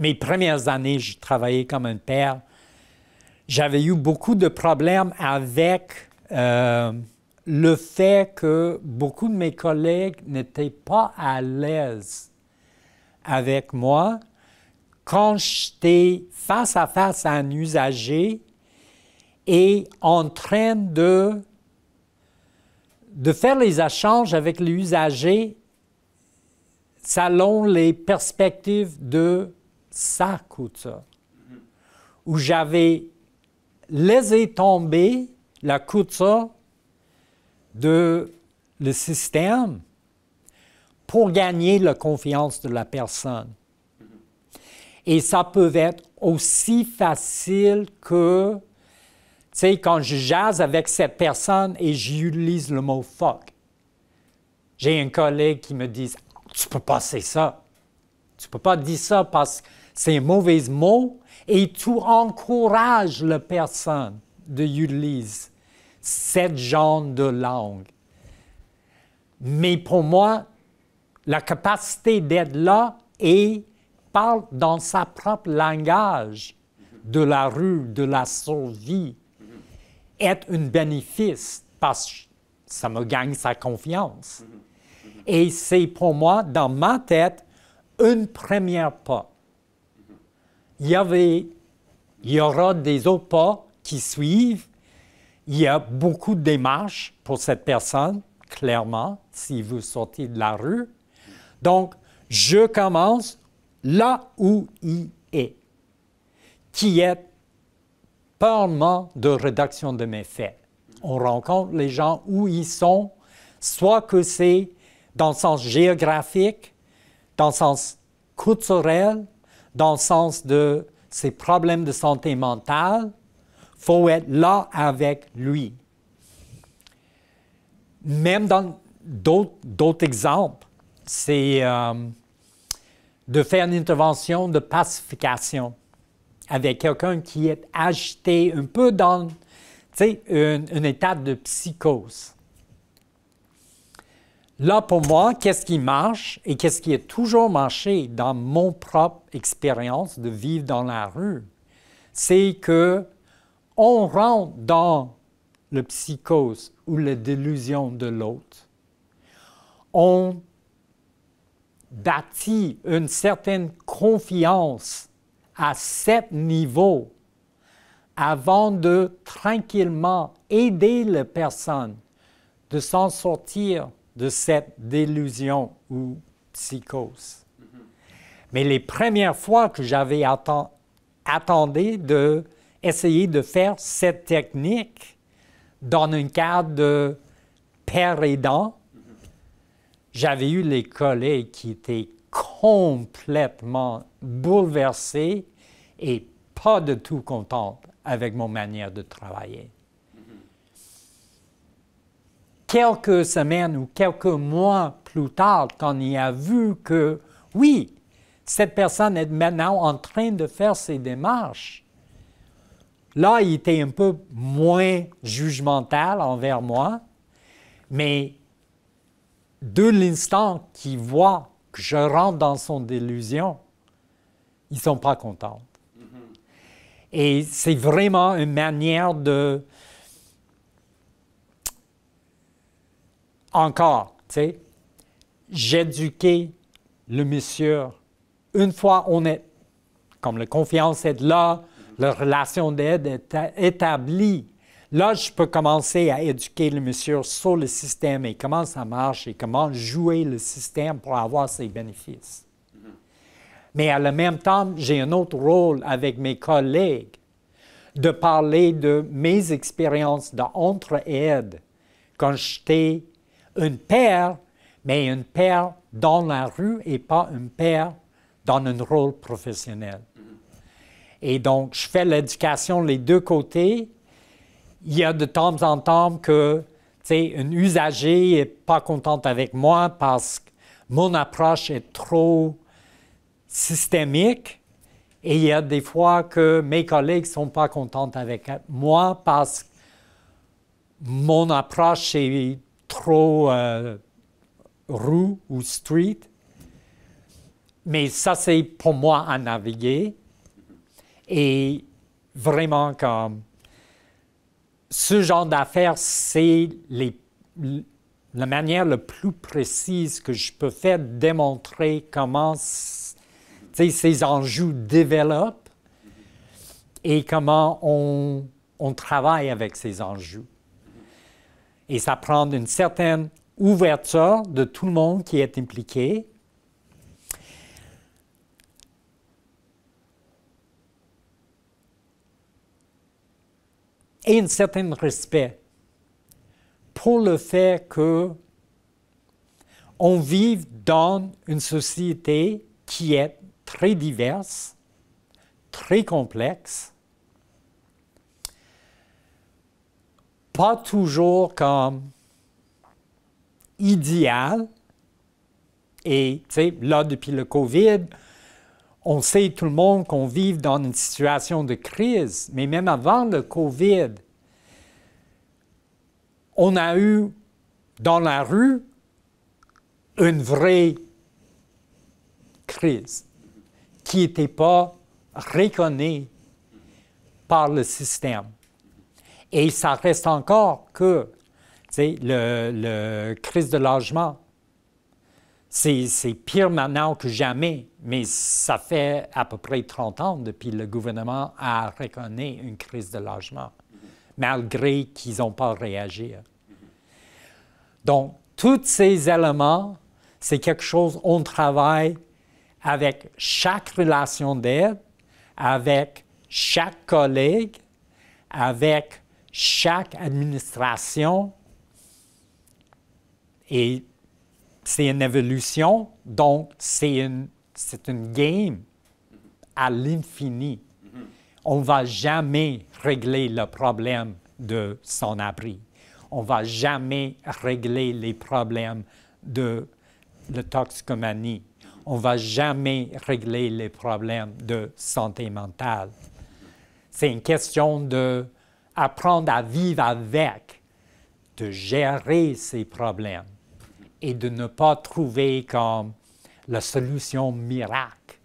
mes premières années, j'ai travaillé comme un père. J'avais eu beaucoup de problèmes avec euh, le fait que beaucoup de mes collègues n'étaient pas à l'aise avec moi. Quand j'étais face à face à un usager et en train de, de faire les échanges avec l'usager selon les perspectives de ça coûte ça. Où j'avais laissé tomber la couture de le système pour gagner la confiance de la personne. Et ça peut être aussi facile que, tu sais, quand je jase avec cette personne et j'utilise le mot fuck, j'ai un collègue qui me dit, tu peux pas c'est ça. Tu peux pas dire ça parce que un mauvais mot et tout encourage la personne d'utiliser cette genre de langue. Mais pour moi, la capacité d'être là et parle dans sa propre langage de la rue, de la survie, est un bénéfice parce que ça me gagne sa confiance. Et c'est pour moi, dans ma tête, une première pas il y il y aura des autres pas qui suivent. Il y a beaucoup de démarches pour cette personne, clairement, si vous sortez de la rue. Donc, je commence là où il est, qui est parlement de rédaction de mes faits. On rencontre les gens où ils sont, soit que c'est dans le sens géographique, dans le sens culturel, dans le sens de ses problèmes de santé mentale, faut être là avec lui. Même dans d'autres exemples, c'est euh, de faire une intervention de pacification avec quelqu'un qui est agité un peu dans une étape de psychose. Là, pour moi, qu'est-ce qui marche et qu'est-ce qui a toujours marché dans mon propre expérience de vivre dans la rue, c'est que on rentre dans le psychose ou la délusion de l'autre. On bâtit une certaine confiance à sept niveau avant de tranquillement aider la personne de s'en sortir de cette délusion ou psychose. Mais les premières fois que j'avais attendu de essayer de faire cette technique dans un cadre de père aidant, j'avais eu les collègues qui étaient complètement bouleversés et pas du tout contents avec mon manière de travailler quelques semaines ou quelques mois plus tard, quand il a vu que, oui, cette personne est maintenant en train de faire ses démarches, là, il était un peu moins jugemental envers moi, mais de l'instant qu'il voit que je rentre dans son délusion, ils ne sont pas contents. Mm-hmm. Et c'est vraiment une manière de encore, tu sais, j'éduquais le monsieur une fois on est, comme la confiance est là, la relation d'aide est établie. Là, je peux commencer à éduquer le monsieur sur le système et comment ça marche et comment jouer le système pour avoir ses bénéfices. Mais à la même temps, j'ai un autre rôle avec mes collègues de parler de mes expériences d'entre-aide quand j'étais une paire, mais une paire dans la rue et pas une paire dans un rôle professionnel. Et donc, je fais l'éducation les deux côtés. Il y a de temps en temps que, tu sais, une usager n'est pas contente avec moi parce que mon approche est trop systémique. Et il y a des fois que mes collègues ne sont pas contents avec moi parce que mon approche est trop euh, ou street. Mais ça, c'est pour moi à naviguer. Et vraiment, comme ce genre d'affaires, c'est la manière la plus précise que je peux faire démontrer comment ces enjeux développent et comment on, on travaille avec ces enjeux. Et ça prend une certaine ouverture de tout le monde qui est impliqué. Et un certain respect pour le fait que on vive dans une société qui est très diverse, très complexe, pas toujours comme idéal. Et, tu sais, là, depuis le COVID, on sait tout le monde qu'on vit dans une situation de crise, mais même avant le COVID, on a eu dans la rue une vraie crise qui n'était pas reconnue par le système. Et ça reste encore que, tu le, crise de logement, c'est pire maintenant que jamais, mais ça fait à peu près 30 ans depuis le gouvernement a reconnu une crise de logement, malgré qu'ils n'ont pas réagi. Donc, tous ces éléments, c'est quelque chose, on travaille avec chaque relation d'aide, avec chaque collègue, avec chaque administration et c'est une évolution, donc c'est une, c'est une game à l'infini. On ne va jamais régler le problème de son abri. On ne va jamais régler les problèmes de la toxicomanie. On ne va jamais régler les problèmes de santé mentale. C'est une question de apprendre à vivre avec, de gérer ses problèmes et de ne pas trouver comme la solution miracle